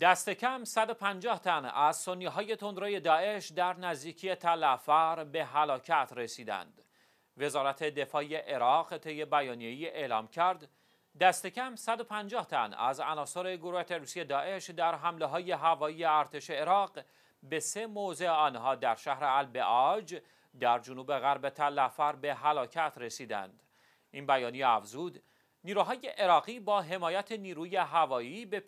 دست کم 150 تن از سنی های تندروی داعش در نزدیکی تلعفر به هلاکت رسیدند. وزارت دفاع عراق طی بیانیه‌ای اعلام کرد دست کم 150 تن از عناصر گروه تروریستی داعش در حمله های هوایی ارتش عراق به سه موضع آنها در شهر البعاج در جنوب غرب تلعفر به هلاکت رسیدند. این بیانیه افزود نیروهای عراقی با حمایت نیروی هوایی به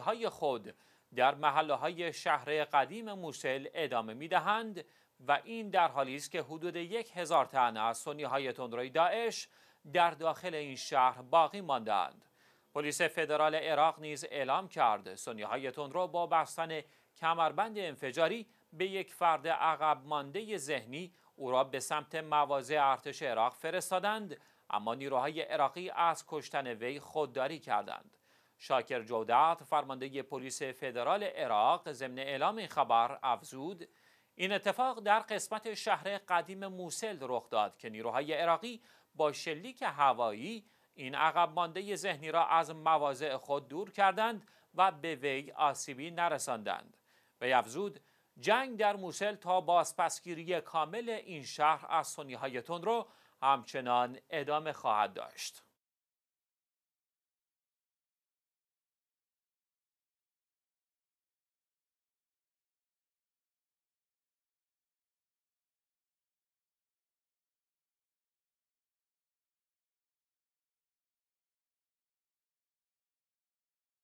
های خود در محله های شهر قدیم موسل ادامه می دهند و این در حالی است که حدود یک هزار تن از سنی های تندروی داعش در داخل این شهر باقی ماندند. پلیس فدرال عراق نیز اعلام کرد سنی های تندرو با بستن کمربند انفجاری به یک فرد عقب مانده ذهنی او را به سمت موازه ارتش عراق فرستادند اما نیروهای عراقی از کشتن وی خودداری کردند شاکر جودت فرمانده پلیس فدرال عراق ضمن اعلام این خبر افزود این اتفاق در قسمت شهر قدیم موسل رخ داد که نیروهای عراقی با شلیک هوایی این عقب مانده ذهنی را از مواضع خود دور کردند و به وی آسیبی نرساندند وی افزود جنگ در موسل تا بازپسگیری کامل این شهر از سنی های همچنان ادامه خواهد داشت.